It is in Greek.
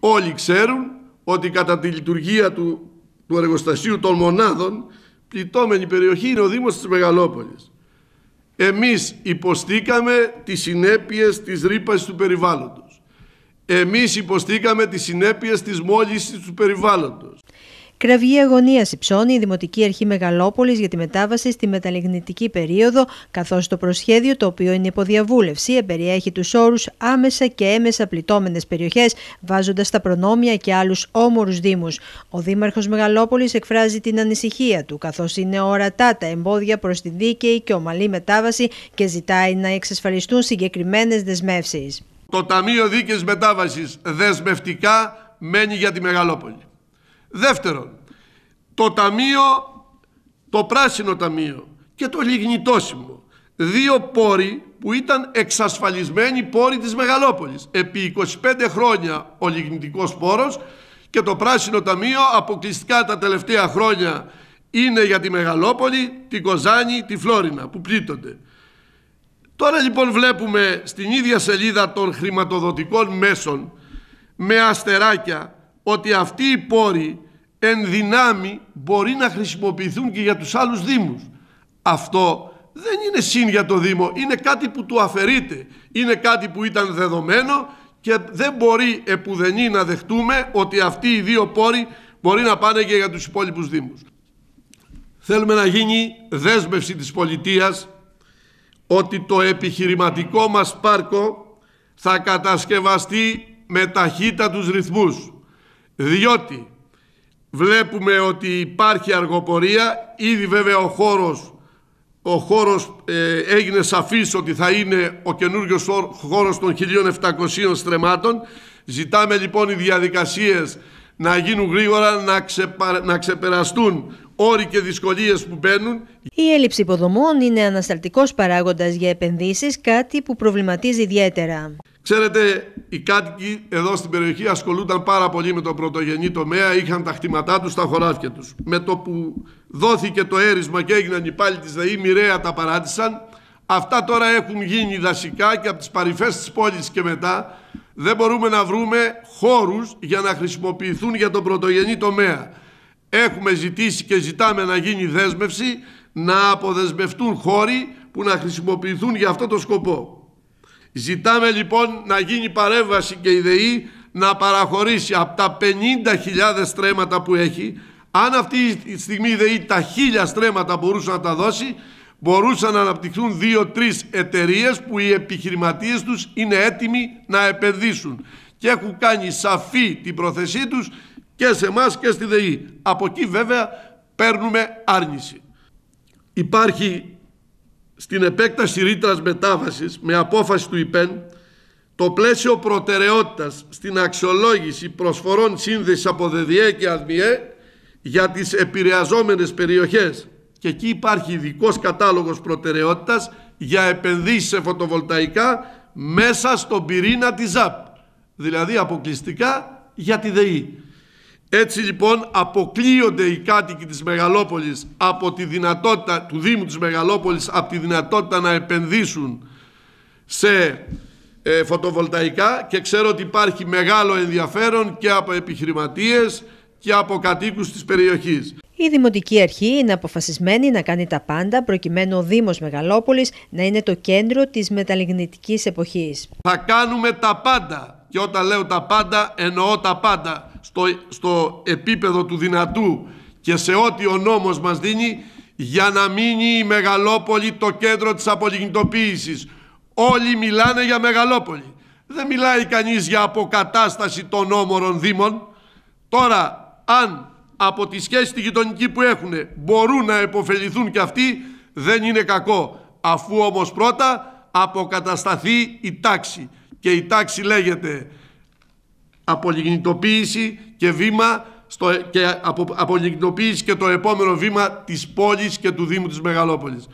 Όλοι ξέρουν ότι κατά τη λειτουργία του, του εργοστασίου των μονάδων πληττόμενη περιοχή είναι ο Δήμος της Μεγαλόπολης. Εμείς υποστήκαμε τις συνέπειες της ρήπασης του περιβάλλοντος. Εμείς υποστήκαμε τις συνέπειες της μόλυσης του περιβάλλοντος. Κραυγή αγωνίας υψώνει η Δημοτική Αρχή Μεγαλόπολης για τη μετάβαση στη μεταλλιγνητική περίοδο, καθώς το προσχέδιο, το οποίο είναι υποδιαβούλευση, εμπεριέχει τους όρους άμεσα και έμεσα πληττόμενες περιοχές, βάζοντας τα προνόμια και άλλους όμορους Δήμους. Ο Δήμαρχος Μεγαλόπολης εκφράζει την ανησυχία του, καθώς είναι ορατά τα εμπόδια προς τη δίκαιη και ομαλή μετάβαση και ζητάει να εξασφαλιστούν συγκεκριμένες δεσμεύσεις. Το Ταμείο Δίκαιης Μετάβασης δεσμευτικά μένει για τη Μεγαλόπολη. Δεύτερον, το ταμείο, το πράσινο ταμείο και το λιγνητόσιμο. Δύο πόροι που ήταν εξασφαλισμένοι πόροι της Μεγαλόπολης. Επί 25 χρόνια ο λιγνητικός πόρος και το πράσινο ταμείο αποκλειστικά τα τελευταία χρόνια είναι για τη Μεγαλόπολη, τη Κοζάνη, τη Φλόρινα που πλήττονται. Τώρα λοιπόν βλέπουμε στην ίδια σελίδα των χρηματοδοτικών μέσων με αστεράκια ότι αυτοί οι πόροι εν δυνάμει μπορεί να χρησιμοποιηθούν και για τους άλλους Δήμους. Αυτό δεν είναι συν για το Δήμο, είναι κάτι που του αφαιρείται. Είναι κάτι που ήταν δεδομένο και δεν μπορεί επουδενή να δεχτούμε ότι αυτοί οι δύο πόροι μπορεί να πάνε και για τους υπόλοιπους Δήμους. Θέλουμε να γίνει δέσμευση της πολιτείας ότι το επιχειρηματικό μας πάρκο θα κατασκευαστεί με τους ρυθμούς διότι βλέπουμε ότι υπάρχει αργοπορία, ήδη βέβαια ο χώρος, ο χώρος ε, έγινε σαφής ότι θα είναι ο καινούργιος χώρος των 1700 στρεμάτων. Ζητάμε λοιπόν οι διαδικασίες να γίνουν γρήγορα, να, να ξεπεραστούν όροι και δυσκολίες που μπαίνουν. Η έλλειψη υποδομών είναι ανασταλτικός παράγοντας για επενδύσεις, κάτι που προβληματίζει ιδιαίτερα. Ξέρετε, οι κάτοικοι εδώ στην περιοχή ασχολούνταν πάρα πολύ με τον πρωτογενή τομέα, είχαν τα χτήματά τους στα χωράφια τους. Με το που δόθηκε το έρισμα και έγιναν οι πάλι της ΔΕΗ, μοιραία τα παράτησαν. Αυτά τώρα έχουν γίνει δασικά και από τις παρυφές της πόλης και μετά δεν μπορούμε να βρούμε χώρους για να χρησιμοποιηθούν για τον πρωτογενή τομέα. Έχουμε ζητήσει και ζητάμε να γίνει δέσμευση να αποδεσμευτούν χώροι που να χρησιμοποιηθούν για αυτό το σκοπό. Ζητάμε λοιπόν να γίνει παρέμβαση και η ΔΕΗ να παραχωρήσει από τα 50.000 στρέμματα που έχει, αν αυτή τη στιγμή η ΔΕΗ τα 1.000 στρέμματα μπορούσε να τα δώσει, μπορούσαν να αναπτυχθούν 2-3 εταιρείες που οι επιχειρηματίες τους είναι έτοιμοι να επενδύσουν και έχουν κάνει σαφή την πρόθεσή τους και σε εμάς και στη ΔΕΗ. Από εκεί βέβαια παίρνουμε άρνηση. Υπάρχει στην επέκταση ρήτρας μετάβασης με απόφαση του ΙΠΕΝ το πλαίσιο προτεραιότητας στην αξιολόγηση προσφορών σύνδεσης από ΔΔΕ και ΑΔΜΙΕ για τις επηρεαζόμενες περιοχές και εκεί υπάρχει ειδικός κατάλογος προτεραιότητας για επενδύσεις σε φωτοβολταϊκά μέσα στον πυρήνα της ΖΑΠ δηλαδή αποκλειστικά για τη ΔΕΗ έτσι λοιπόν αποκλείονται οι κάτοικοι της Μεγαλόπολης από τη δυνατότητα του Δήμου της Μεγαλόπολης από τη δυνατότητα να επενδύσουν σε ε, φωτοβολταϊκά και ξέρω ότι υπάρχει μεγάλο ενδιαφέρον και από επιχειρηματίες και από κατοίκους της περιοχής. Η Δημοτική Αρχή είναι αποφασισμένη να κάνει τα πάντα προκειμένου ο Δήμος Μεγαλόπολης να είναι το κέντρο της μεταλιγνητικής εποχής. Θα κάνουμε τα πάντα και όταν λέω τα πάντα εννοώ τα πάντα στο, επίπεδο του δυνατού και σε ό,τι ο νόμος μας δίνει για να μείνει η Μεγαλόπολη το κέντρο της απολιγνητοποίησης. Όλοι μιλάνε για Μεγαλόπολη. Δεν μιλάει κανείς για αποκατάσταση των όμορων δήμων. Τώρα, αν από τη σχέση τη γειτονική που έχουν μπορούν να επωφεληθούν και αυτοί, δεν είναι κακό. Αφού όμως πρώτα αποκατασταθεί η τάξη. Και η τάξη λέγεται απολιγνητοποίηση και βήμα στο, και απο, και το επόμενο βήμα της πόλης και του Δήμου της Μεγαλόπολης.